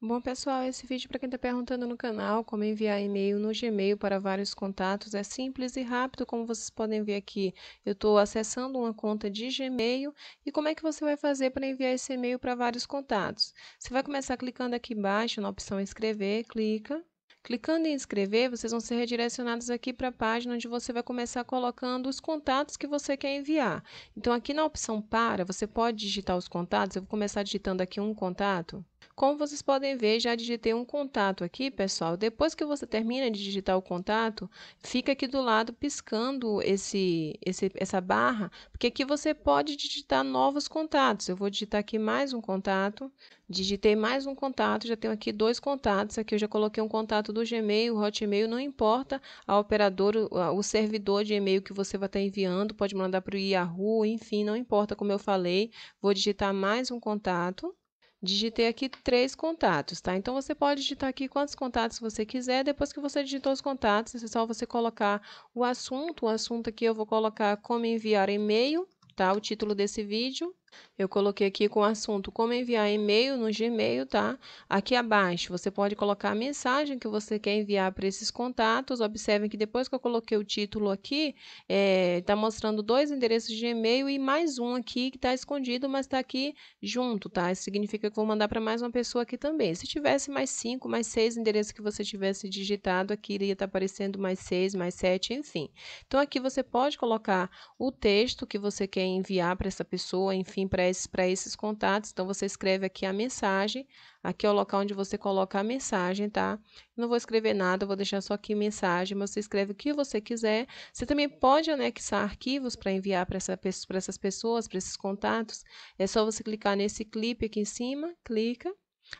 Bom, pessoal, esse vídeo para quem está perguntando no canal como enviar e-mail no Gmail para vários contatos é simples e rápido, como vocês podem ver aqui. Eu estou acessando uma conta de Gmail e como é que você vai fazer para enviar esse e-mail para vários contatos? Você vai começar clicando aqui embaixo na opção escrever, clica. Clicando em inscrever, vocês vão ser redirecionados aqui para a página onde você vai começar colocando os contatos que você quer enviar. Então, aqui na opção para, você pode digitar os contatos. Eu vou começar digitando aqui um contato. Como vocês podem ver, já digitei um contato aqui, pessoal. Depois que você termina de digitar o contato, fica aqui do lado piscando esse, esse, essa barra, porque aqui você pode digitar novos contatos. Eu vou digitar aqui mais um contato, digitei mais um contato, já tenho aqui dois contatos. Aqui eu já coloquei um contato do do Gmail, Hotmail, não importa a operadora, o servidor de e-mail que você vai estar enviando, pode mandar para o Yahoo, enfim, não importa, como eu falei, vou digitar mais um contato. Digitei aqui três contatos, tá? Então você pode digitar aqui quantos contatos você quiser. Depois que você digitou os contatos, é só você colocar o assunto. O assunto aqui eu vou colocar como enviar e-mail, tá? O título desse vídeo. Eu coloquei aqui com o assunto como enviar e-mail no Gmail, tá? Aqui abaixo você pode colocar a mensagem que você quer enviar para esses contatos. Observem que depois que eu coloquei o título aqui, está é, tá mostrando dois endereços de e-mail e mais um aqui que está escondido, mas está aqui junto, tá? Isso significa que vou mandar para mais uma pessoa aqui também. Se tivesse mais cinco, mais seis endereços que você tivesse digitado, aqui iria estar tá aparecendo mais seis, mais sete, enfim. Então aqui você pode colocar o texto que você quer enviar para essa pessoa, enfim enfim, para esses, esses contatos. Então, você escreve aqui a mensagem. Aqui é o local onde você coloca a mensagem, tá? Não vou escrever nada, vou deixar só aqui mensagem, mas você escreve o que você quiser. Você também pode anexar arquivos para enviar para essa, essas pessoas, para esses contatos. É só você clicar nesse clipe aqui em cima, clica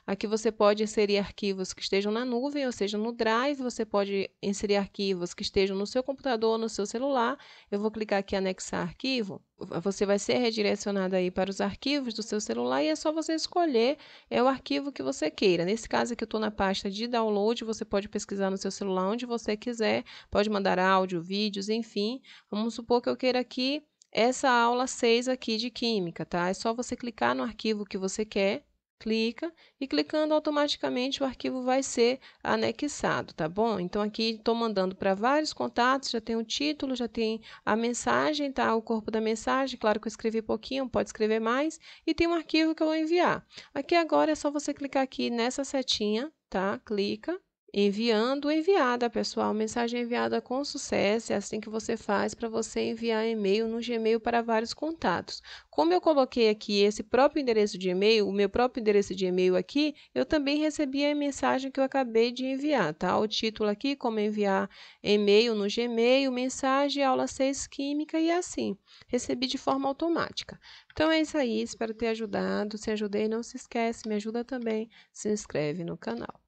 Aqui você pode inserir arquivos que estejam na nuvem, ou seja, no Drive, você pode inserir arquivos que estejam no seu computador, no seu celular. Eu vou clicar aqui anexar arquivo. Você vai ser redirecionado aí para os arquivos do seu celular e é só você escolher é o arquivo que você queira. Nesse caso aqui eu estou na pasta de download, você pode pesquisar no seu celular onde você quiser, pode mandar áudio, vídeos, enfim. Vamos supor que eu queira aqui essa aula 6 aqui de química, tá? É só você clicar no arquivo que você quer clica e clicando automaticamente o arquivo vai ser anexado, tá bom? Então aqui estou mandando para vários contatos, já tem o título, já tem a mensagem, tá? O corpo da mensagem, claro que eu escrevi pouquinho, pode escrever mais, e tem um arquivo que eu vou enviar. Aqui agora é só você clicar aqui nessa setinha, tá? Clica enviando enviada, pessoal, mensagem enviada com sucesso, é assim que você faz para você enviar e-mail no Gmail para vários contatos. Como eu coloquei aqui esse próprio endereço de e-mail, o meu próprio endereço de e-mail aqui, eu também recebi a mensagem que eu acabei de enviar, tá? O título aqui, como enviar e-mail no Gmail, mensagem, aula 6 química e assim. Recebi de forma automática. Então é isso aí, espero ter ajudado. Se ajudei, não se esquece, me ajuda também, se inscreve no canal.